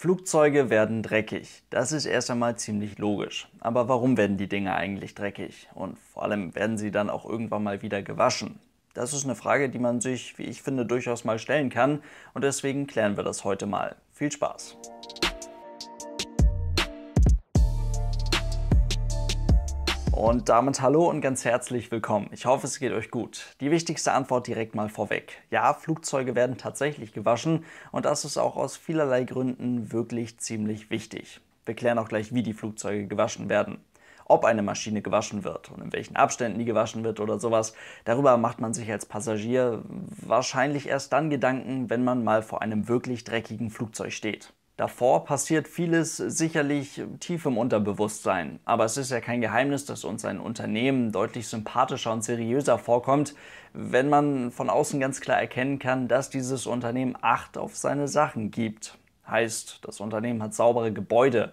Flugzeuge werden dreckig. Das ist erst einmal ziemlich logisch. Aber warum werden die Dinge eigentlich dreckig? Und vor allem werden sie dann auch irgendwann mal wieder gewaschen? Das ist eine Frage, die man sich, wie ich finde, durchaus mal stellen kann. Und deswegen klären wir das heute mal. Viel Spaß! Und damit hallo und ganz herzlich willkommen. Ich hoffe, es geht euch gut. Die wichtigste Antwort direkt mal vorweg. Ja, Flugzeuge werden tatsächlich gewaschen und das ist auch aus vielerlei Gründen wirklich ziemlich wichtig. Wir klären auch gleich, wie die Flugzeuge gewaschen werden. Ob eine Maschine gewaschen wird und in welchen Abständen die gewaschen wird oder sowas, darüber macht man sich als Passagier wahrscheinlich erst dann Gedanken, wenn man mal vor einem wirklich dreckigen Flugzeug steht. Davor passiert vieles sicherlich tief im Unterbewusstsein, aber es ist ja kein Geheimnis, dass uns ein Unternehmen deutlich sympathischer und seriöser vorkommt, wenn man von außen ganz klar erkennen kann, dass dieses Unternehmen Acht auf seine Sachen gibt. Heißt, das Unternehmen hat saubere Gebäude,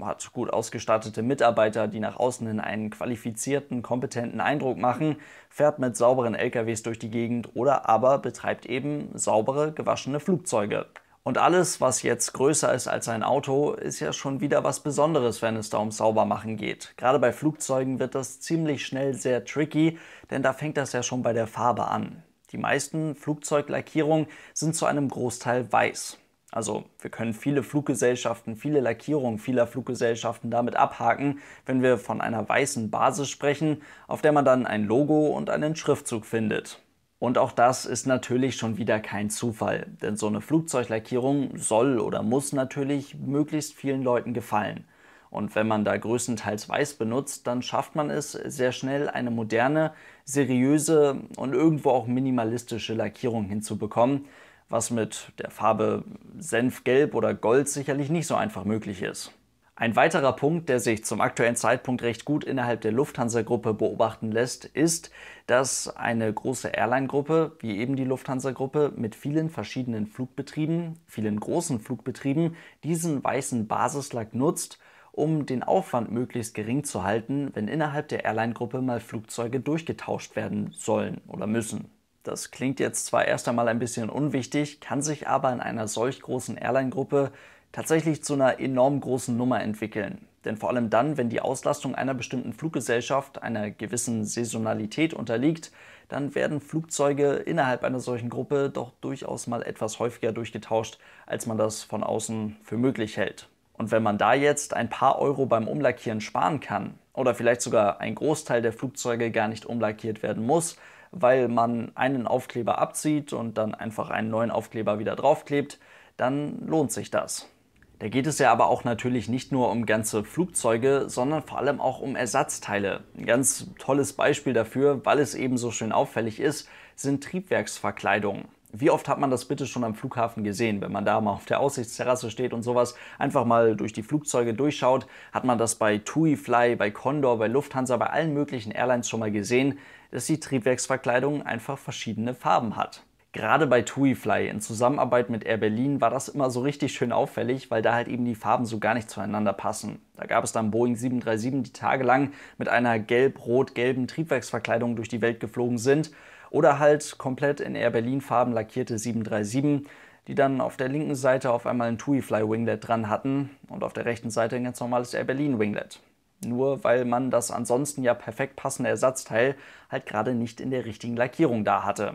hat gut ausgestattete Mitarbeiter, die nach außen hin einen qualifizierten, kompetenten Eindruck machen, fährt mit sauberen LKWs durch die Gegend oder aber betreibt eben saubere, gewaschene Flugzeuge. Und alles, was jetzt größer ist als ein Auto, ist ja schon wieder was Besonderes, wenn es da ums Saubermachen geht. Gerade bei Flugzeugen wird das ziemlich schnell sehr tricky, denn da fängt das ja schon bei der Farbe an. Die meisten Flugzeuglackierungen sind zu einem Großteil weiß. Also wir können viele Fluggesellschaften, viele Lackierungen vieler Fluggesellschaften damit abhaken, wenn wir von einer weißen Basis sprechen, auf der man dann ein Logo und einen Schriftzug findet. Und auch das ist natürlich schon wieder kein Zufall, denn so eine Flugzeuglackierung soll oder muss natürlich möglichst vielen Leuten gefallen. Und wenn man da größtenteils weiß benutzt, dann schafft man es sehr schnell, eine moderne, seriöse und irgendwo auch minimalistische Lackierung hinzubekommen, was mit der Farbe Senfgelb oder Gold sicherlich nicht so einfach möglich ist. Ein weiterer Punkt, der sich zum aktuellen Zeitpunkt recht gut innerhalb der Lufthansa-Gruppe beobachten lässt, ist, dass eine große Airline-Gruppe, wie eben die Lufthansa-Gruppe, mit vielen verschiedenen Flugbetrieben, vielen großen Flugbetrieben, diesen weißen Basislack nutzt, um den Aufwand möglichst gering zu halten, wenn innerhalb der Airline-Gruppe mal Flugzeuge durchgetauscht werden sollen oder müssen. Das klingt jetzt zwar erst einmal ein bisschen unwichtig, kann sich aber in einer solch großen Airline-Gruppe tatsächlich zu einer enorm großen Nummer entwickeln. Denn vor allem dann, wenn die Auslastung einer bestimmten Fluggesellschaft einer gewissen Saisonalität unterliegt, dann werden Flugzeuge innerhalb einer solchen Gruppe doch durchaus mal etwas häufiger durchgetauscht, als man das von außen für möglich hält. Und wenn man da jetzt ein paar Euro beim Umlackieren sparen kann, oder vielleicht sogar ein Großteil der Flugzeuge gar nicht umlackiert werden muss, weil man einen Aufkleber abzieht und dann einfach einen neuen Aufkleber wieder draufklebt, dann lohnt sich das. Da geht es ja aber auch natürlich nicht nur um ganze Flugzeuge, sondern vor allem auch um Ersatzteile. Ein ganz tolles Beispiel dafür, weil es eben so schön auffällig ist, sind Triebwerksverkleidungen. Wie oft hat man das bitte schon am Flughafen gesehen? Wenn man da mal auf der Aussichtsterrasse steht und sowas, einfach mal durch die Flugzeuge durchschaut, hat man das bei TUI Fly, bei Condor, bei Lufthansa, bei allen möglichen Airlines schon mal gesehen dass die Triebwerksverkleidung einfach verschiedene Farben hat. Gerade bei TuiFly in Zusammenarbeit mit Air Berlin war das immer so richtig schön auffällig, weil da halt eben die Farben so gar nicht zueinander passen. Da gab es dann Boeing 737, die tagelang mit einer gelb-rot-gelben Triebwerksverkleidung durch die Welt geflogen sind oder halt komplett in Air Berlin Farben lackierte 737, die dann auf der linken Seite auf einmal ein TuiFly Winglet dran hatten und auf der rechten Seite ein ganz normales Air Berlin Winglet. Nur weil man das ansonsten ja perfekt passende Ersatzteil halt gerade nicht in der richtigen Lackierung da hatte.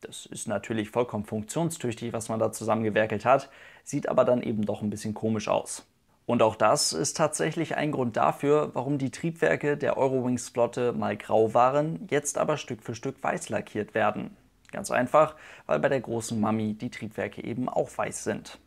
Das ist natürlich vollkommen funktionstüchtig, was man da zusammengewerkelt hat, sieht aber dann eben doch ein bisschen komisch aus. Und auch das ist tatsächlich ein Grund dafür, warum die Triebwerke der Eurowings-Flotte mal grau waren, jetzt aber Stück für Stück weiß lackiert werden. Ganz einfach, weil bei der großen Mami die Triebwerke eben auch weiß sind.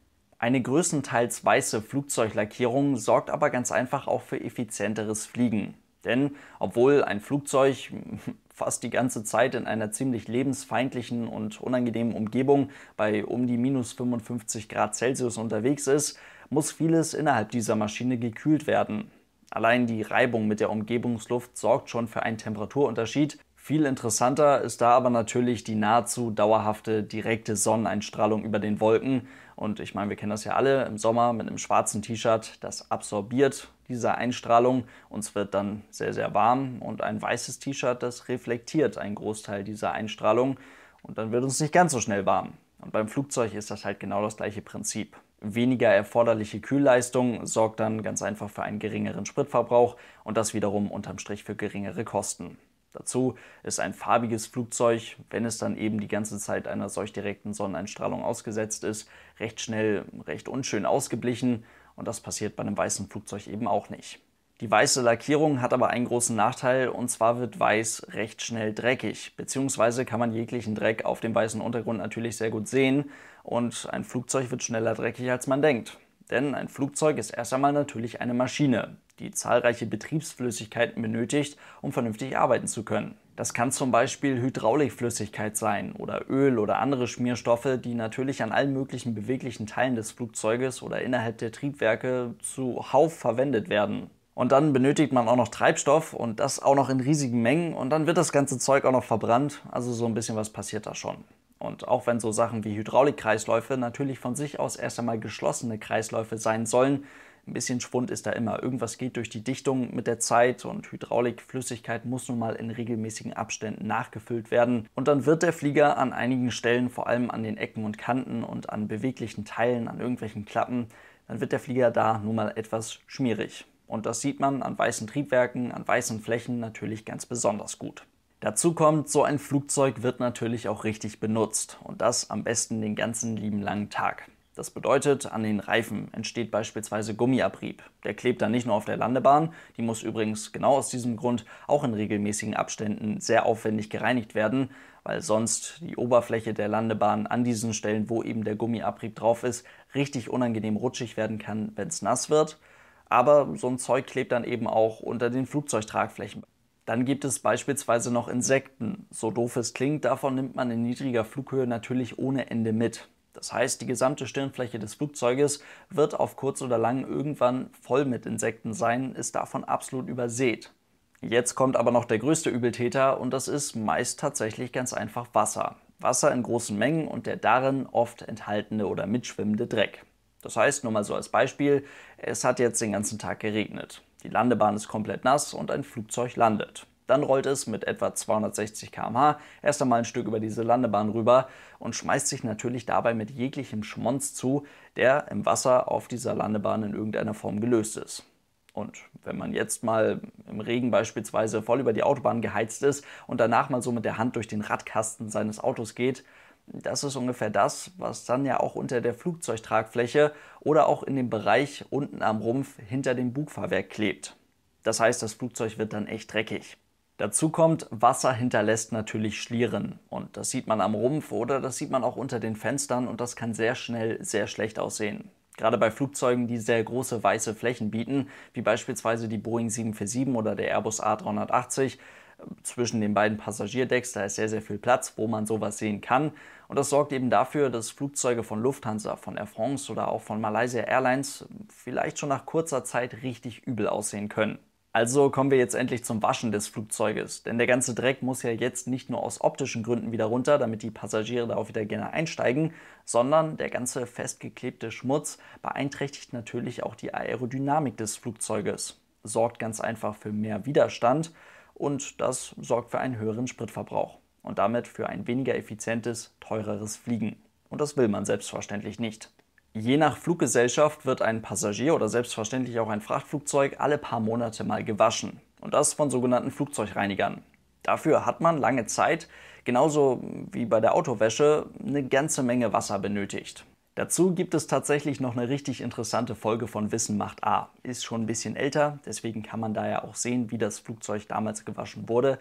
Eine größtenteils weiße Flugzeuglackierung sorgt aber ganz einfach auch für effizienteres Fliegen. Denn obwohl ein Flugzeug fast die ganze Zeit in einer ziemlich lebensfeindlichen und unangenehmen Umgebung bei um die minus 55 Grad Celsius unterwegs ist, muss vieles innerhalb dieser Maschine gekühlt werden. Allein die Reibung mit der Umgebungsluft sorgt schon für einen Temperaturunterschied. Viel interessanter ist da aber natürlich die nahezu dauerhafte direkte Sonneneinstrahlung über den Wolken, und ich meine, wir kennen das ja alle im Sommer mit einem schwarzen T-Shirt, das absorbiert diese Einstrahlung. Uns wird dann sehr, sehr warm und ein weißes T-Shirt, das reflektiert einen Großteil dieser Einstrahlung und dann wird uns nicht ganz so schnell warm. Und beim Flugzeug ist das halt genau das gleiche Prinzip. Weniger erforderliche Kühlleistung sorgt dann ganz einfach für einen geringeren Spritverbrauch und das wiederum unterm Strich für geringere Kosten. Dazu ist ein farbiges Flugzeug, wenn es dann eben die ganze Zeit einer solch direkten Sonneneinstrahlung ausgesetzt ist, recht schnell recht unschön ausgeblichen und das passiert bei einem weißen Flugzeug eben auch nicht. Die weiße Lackierung hat aber einen großen Nachteil und zwar wird weiß recht schnell dreckig, beziehungsweise kann man jeglichen Dreck auf dem weißen Untergrund natürlich sehr gut sehen und ein Flugzeug wird schneller dreckig als man denkt. Denn ein Flugzeug ist erst einmal natürlich eine Maschine die zahlreiche Betriebsflüssigkeiten benötigt, um vernünftig arbeiten zu können. Das kann zum Beispiel Hydraulikflüssigkeit sein oder Öl oder andere Schmierstoffe, die natürlich an allen möglichen beweglichen Teilen des Flugzeuges oder innerhalb der Triebwerke zuhauf verwendet werden. Und dann benötigt man auch noch Treibstoff und das auch noch in riesigen Mengen und dann wird das ganze Zeug auch noch verbrannt, also so ein bisschen was passiert da schon. Und auch wenn so Sachen wie Hydraulikkreisläufe natürlich von sich aus erst einmal geschlossene Kreisläufe sein sollen, ein bisschen Schwund ist da immer. Irgendwas geht durch die Dichtung mit der Zeit und Hydraulikflüssigkeit muss nun mal in regelmäßigen Abständen nachgefüllt werden. Und dann wird der Flieger an einigen Stellen, vor allem an den Ecken und Kanten und an beweglichen Teilen, an irgendwelchen Klappen, dann wird der Flieger da nun mal etwas schmierig. Und das sieht man an weißen Triebwerken, an weißen Flächen natürlich ganz besonders gut. Dazu kommt, so ein Flugzeug wird natürlich auch richtig benutzt und das am besten den ganzen lieben langen Tag. Das bedeutet, an den Reifen entsteht beispielsweise Gummiabrieb. Der klebt dann nicht nur auf der Landebahn, die muss übrigens genau aus diesem Grund auch in regelmäßigen Abständen sehr aufwendig gereinigt werden, weil sonst die Oberfläche der Landebahn an diesen Stellen, wo eben der Gummiabrieb drauf ist, richtig unangenehm rutschig werden kann, wenn es nass wird. Aber so ein Zeug klebt dann eben auch unter den Flugzeugtragflächen. Dann gibt es beispielsweise noch Insekten. So doof es klingt, davon nimmt man in niedriger Flughöhe natürlich ohne Ende mit. Das heißt, die gesamte Stirnfläche des Flugzeuges wird auf kurz oder lang irgendwann voll mit Insekten sein, ist davon absolut übersät. Jetzt kommt aber noch der größte Übeltäter und das ist meist tatsächlich ganz einfach Wasser. Wasser in großen Mengen und der darin oft enthaltene oder mitschwimmende Dreck. Das heißt, nur mal so als Beispiel, es hat jetzt den ganzen Tag geregnet. Die Landebahn ist komplett nass und ein Flugzeug landet. Dann rollt es mit etwa 260 km/h erst einmal ein Stück über diese Landebahn rüber und schmeißt sich natürlich dabei mit jeglichem Schmonz zu, der im Wasser auf dieser Landebahn in irgendeiner Form gelöst ist. Und wenn man jetzt mal im Regen beispielsweise voll über die Autobahn geheizt ist und danach mal so mit der Hand durch den Radkasten seines Autos geht, das ist ungefähr das, was dann ja auch unter der Flugzeugtragfläche oder auch in dem Bereich unten am Rumpf hinter dem Bugfahrwerk klebt. Das heißt, das Flugzeug wird dann echt dreckig. Dazu kommt, Wasser hinterlässt natürlich Schlieren und das sieht man am Rumpf oder das sieht man auch unter den Fenstern und das kann sehr schnell sehr schlecht aussehen. Gerade bei Flugzeugen, die sehr große weiße Flächen bieten, wie beispielsweise die Boeing 747 oder der Airbus A380, zwischen den beiden Passagierdecks, da ist sehr, sehr viel Platz, wo man sowas sehen kann. Und das sorgt eben dafür, dass Flugzeuge von Lufthansa, von Air France oder auch von Malaysia Airlines vielleicht schon nach kurzer Zeit richtig übel aussehen können. Also kommen wir jetzt endlich zum Waschen des Flugzeuges, denn der ganze Dreck muss ja jetzt nicht nur aus optischen Gründen wieder runter, damit die Passagiere da auch wieder gerne einsteigen, sondern der ganze festgeklebte Schmutz beeinträchtigt natürlich auch die Aerodynamik des Flugzeuges, sorgt ganz einfach für mehr Widerstand und das sorgt für einen höheren Spritverbrauch und damit für ein weniger effizientes, teureres Fliegen. Und das will man selbstverständlich nicht. Je nach Fluggesellschaft wird ein Passagier oder selbstverständlich auch ein Frachtflugzeug alle paar Monate mal gewaschen. Und das von sogenannten Flugzeugreinigern. Dafür hat man lange Zeit, genauso wie bei der Autowäsche, eine ganze Menge Wasser benötigt. Dazu gibt es tatsächlich noch eine richtig interessante Folge von Wissen macht A. Ist schon ein bisschen älter, deswegen kann man da ja auch sehen, wie das Flugzeug damals gewaschen wurde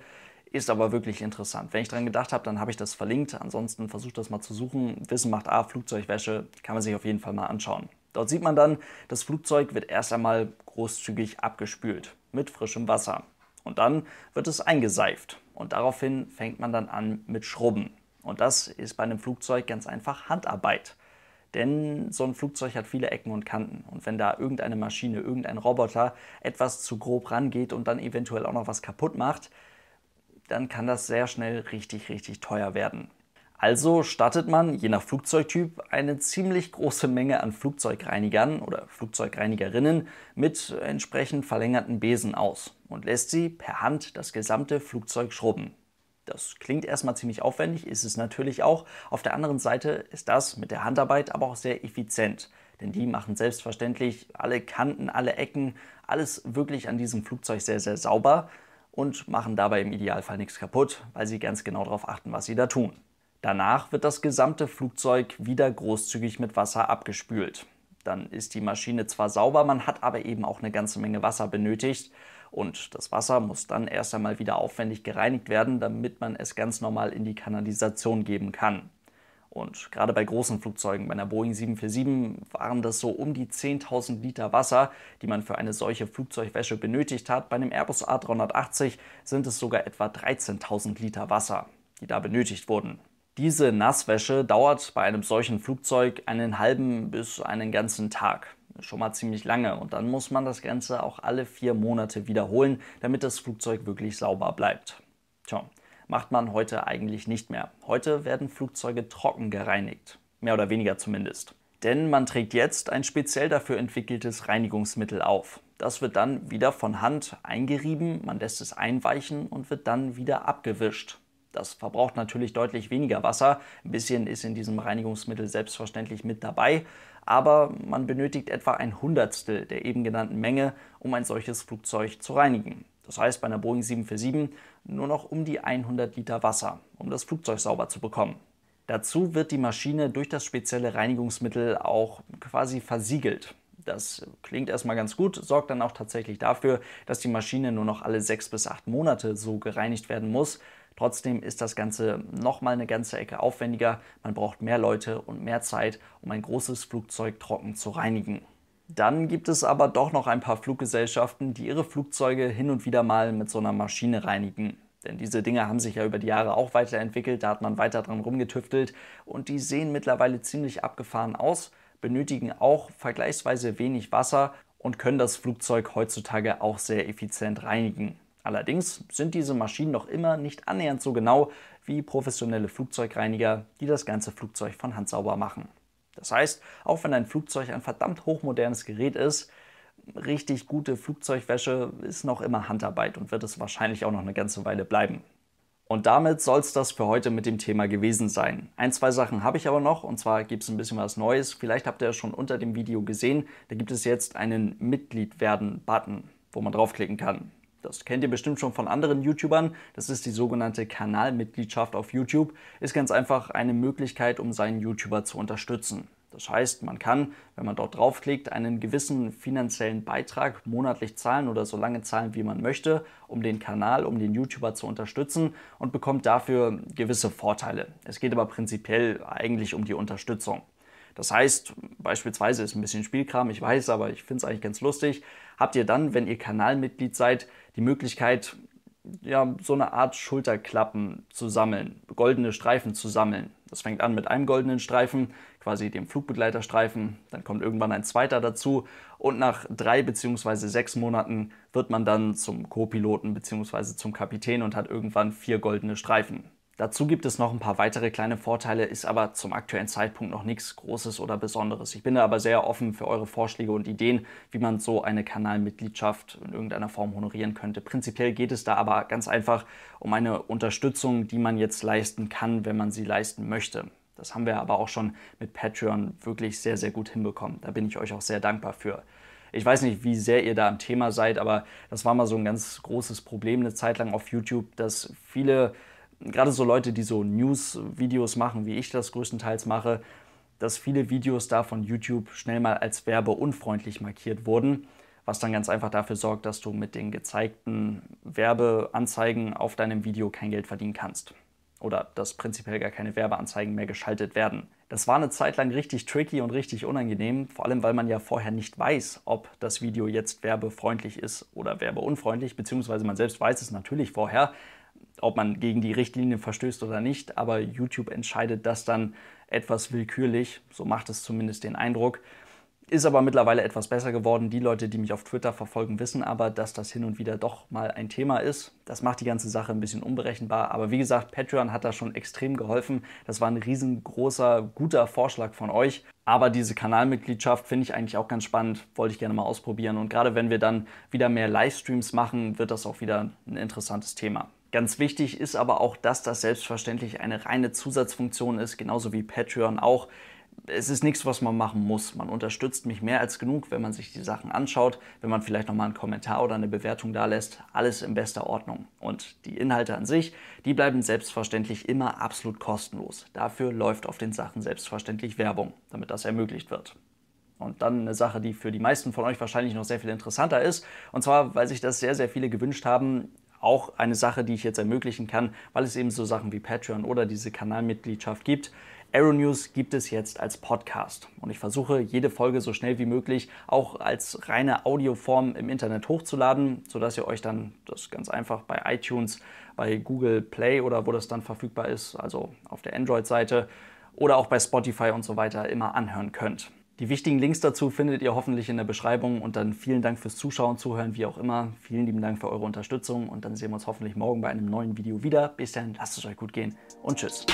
ist aber wirklich interessant. Wenn ich daran gedacht habe, dann habe ich das verlinkt. Ansonsten versucht das mal zu suchen. Wissen macht A, Flugzeugwäsche, kann man sich auf jeden Fall mal anschauen. Dort sieht man dann, das Flugzeug wird erst einmal großzügig abgespült mit frischem Wasser. Und dann wird es eingeseift. Und daraufhin fängt man dann an mit Schrubben. Und das ist bei einem Flugzeug ganz einfach Handarbeit. Denn so ein Flugzeug hat viele Ecken und Kanten. Und wenn da irgendeine Maschine, irgendein Roboter etwas zu grob rangeht und dann eventuell auch noch was kaputt macht, dann kann das sehr schnell richtig, richtig teuer werden. Also startet man, je nach Flugzeugtyp, eine ziemlich große Menge an Flugzeugreinigern oder Flugzeugreinigerinnen mit entsprechend verlängerten Besen aus und lässt sie per Hand das gesamte Flugzeug schrubben. Das klingt erstmal ziemlich aufwendig, ist es natürlich auch. Auf der anderen Seite ist das mit der Handarbeit aber auch sehr effizient, denn die machen selbstverständlich alle Kanten, alle Ecken, alles wirklich an diesem Flugzeug sehr, sehr sauber und machen dabei im Idealfall nichts kaputt, weil sie ganz genau darauf achten, was sie da tun. Danach wird das gesamte Flugzeug wieder großzügig mit Wasser abgespült. Dann ist die Maschine zwar sauber, man hat aber eben auch eine ganze Menge Wasser benötigt und das Wasser muss dann erst einmal wieder aufwendig gereinigt werden, damit man es ganz normal in die Kanalisation geben kann. Und gerade bei großen Flugzeugen, bei einer Boeing 747, waren das so um die 10.000 Liter Wasser, die man für eine solche Flugzeugwäsche benötigt hat. Bei einem Airbus A380 sind es sogar etwa 13.000 Liter Wasser, die da benötigt wurden. Diese Nasswäsche dauert bei einem solchen Flugzeug einen halben bis einen ganzen Tag. Schon mal ziemlich lange. Und dann muss man das Ganze auch alle vier Monate wiederholen, damit das Flugzeug wirklich sauber bleibt. Tja, macht man heute eigentlich nicht mehr. Heute werden Flugzeuge trocken gereinigt. Mehr oder weniger zumindest. Denn man trägt jetzt ein speziell dafür entwickeltes Reinigungsmittel auf. Das wird dann wieder von Hand eingerieben, man lässt es einweichen und wird dann wieder abgewischt. Das verbraucht natürlich deutlich weniger Wasser. Ein bisschen ist in diesem Reinigungsmittel selbstverständlich mit dabei, aber man benötigt etwa ein Hundertstel der eben genannten Menge, um ein solches Flugzeug zu reinigen. Das heißt, bei einer Boeing 747 nur noch um die 100 Liter Wasser, um das Flugzeug sauber zu bekommen. Dazu wird die Maschine durch das spezielle Reinigungsmittel auch quasi versiegelt. Das klingt erstmal ganz gut, sorgt dann auch tatsächlich dafür, dass die Maschine nur noch alle sechs bis acht Monate so gereinigt werden muss. Trotzdem ist das Ganze nochmal eine ganze Ecke aufwendiger. Man braucht mehr Leute und mehr Zeit, um ein großes Flugzeug trocken zu reinigen. Dann gibt es aber doch noch ein paar Fluggesellschaften, die ihre Flugzeuge hin und wieder mal mit so einer Maschine reinigen. Denn diese Dinger haben sich ja über die Jahre auch weiterentwickelt, da hat man weiter dran rumgetüftelt und die sehen mittlerweile ziemlich abgefahren aus, benötigen auch vergleichsweise wenig Wasser und können das Flugzeug heutzutage auch sehr effizient reinigen. Allerdings sind diese Maschinen noch immer nicht annähernd so genau wie professionelle Flugzeugreiniger, die das ganze Flugzeug von Hand sauber machen. Das heißt, auch wenn ein Flugzeug ein verdammt hochmodernes Gerät ist, richtig gute Flugzeugwäsche ist noch immer Handarbeit und wird es wahrscheinlich auch noch eine ganze Weile bleiben. Und damit soll es das für heute mit dem Thema gewesen sein. Ein, zwei Sachen habe ich aber noch und zwar gibt es ein bisschen was Neues. Vielleicht habt ihr es schon unter dem Video gesehen. Da gibt es jetzt einen Mitglied werden-Button, wo man draufklicken kann. Das kennt ihr bestimmt schon von anderen YouTubern. Das ist die sogenannte Kanalmitgliedschaft auf YouTube. Ist ganz einfach eine Möglichkeit, um seinen YouTuber zu unterstützen. Das heißt, man kann, wenn man dort draufklickt, einen gewissen finanziellen Beitrag monatlich zahlen oder so lange zahlen, wie man möchte, um den Kanal, um den YouTuber zu unterstützen und bekommt dafür gewisse Vorteile. Es geht aber prinzipiell eigentlich um die Unterstützung. Das heißt, beispielsweise ist ein bisschen Spielkram, ich weiß, aber ich finde es eigentlich ganz lustig. Habt ihr dann, wenn ihr Kanalmitglied seid, die Möglichkeit, ja, so eine Art Schulterklappen zu sammeln, goldene Streifen zu sammeln. Das fängt an mit einem goldenen Streifen, quasi dem Flugbegleiterstreifen, dann kommt irgendwann ein zweiter dazu und nach drei bzw. sechs Monaten wird man dann zum Co-Piloten bzw. zum Kapitän und hat irgendwann vier goldene Streifen. Dazu gibt es noch ein paar weitere kleine Vorteile, ist aber zum aktuellen Zeitpunkt noch nichts Großes oder Besonderes. Ich bin da aber sehr offen für eure Vorschläge und Ideen, wie man so eine Kanalmitgliedschaft in irgendeiner Form honorieren könnte. Prinzipiell geht es da aber ganz einfach um eine Unterstützung, die man jetzt leisten kann, wenn man sie leisten möchte. Das haben wir aber auch schon mit Patreon wirklich sehr, sehr gut hinbekommen. Da bin ich euch auch sehr dankbar für. Ich weiß nicht, wie sehr ihr da am Thema seid, aber das war mal so ein ganz großes Problem eine Zeit lang auf YouTube, dass viele gerade so Leute, die so News-Videos machen, wie ich das größtenteils mache, dass viele Videos da von YouTube schnell mal als werbeunfreundlich markiert wurden, was dann ganz einfach dafür sorgt, dass du mit den gezeigten Werbeanzeigen auf deinem Video kein Geld verdienen kannst. Oder dass prinzipiell gar keine Werbeanzeigen mehr geschaltet werden. Das war eine Zeit lang richtig tricky und richtig unangenehm, vor allem weil man ja vorher nicht weiß, ob das Video jetzt werbefreundlich ist oder werbeunfreundlich, beziehungsweise man selbst weiß es natürlich vorher, ob man gegen die Richtlinie verstößt oder nicht, aber YouTube entscheidet das dann etwas willkürlich, so macht es zumindest den Eindruck. Ist aber mittlerweile etwas besser geworden. Die Leute, die mich auf Twitter verfolgen, wissen aber, dass das hin und wieder doch mal ein Thema ist. Das macht die ganze Sache ein bisschen unberechenbar. Aber wie gesagt, Patreon hat da schon extrem geholfen. Das war ein riesengroßer, guter Vorschlag von euch. Aber diese Kanalmitgliedschaft finde ich eigentlich auch ganz spannend. Wollte ich gerne mal ausprobieren. Und gerade wenn wir dann wieder mehr Livestreams machen, wird das auch wieder ein interessantes Thema. Ganz wichtig ist aber auch, dass das selbstverständlich eine reine Zusatzfunktion ist, genauso wie Patreon auch. Es ist nichts, was man machen muss. Man unterstützt mich mehr als genug, wenn man sich die Sachen anschaut, wenn man vielleicht nochmal einen Kommentar oder eine Bewertung da lässt. Alles in bester Ordnung. Und die Inhalte an sich, die bleiben selbstverständlich immer absolut kostenlos. Dafür läuft auf den Sachen selbstverständlich Werbung, damit das ermöglicht wird. Und dann eine Sache, die für die meisten von euch wahrscheinlich noch sehr viel interessanter ist. Und zwar, weil sich das sehr, sehr viele gewünscht haben, auch eine Sache, die ich jetzt ermöglichen kann, weil es eben so Sachen wie Patreon oder diese Kanalmitgliedschaft gibt. Aeronews gibt es jetzt als Podcast und ich versuche jede Folge so schnell wie möglich auch als reine Audioform im Internet hochzuladen, sodass ihr euch dann das ganz einfach bei iTunes, bei Google Play oder wo das dann verfügbar ist, also auf der Android-Seite oder auch bei Spotify und so weiter immer anhören könnt. Die wichtigen Links dazu findet ihr hoffentlich in der Beschreibung und dann vielen Dank fürs Zuschauen, Zuhören, wie auch immer. Vielen lieben Dank für eure Unterstützung und dann sehen wir uns hoffentlich morgen bei einem neuen Video wieder. Bis dann, lasst es euch gut gehen und tschüss.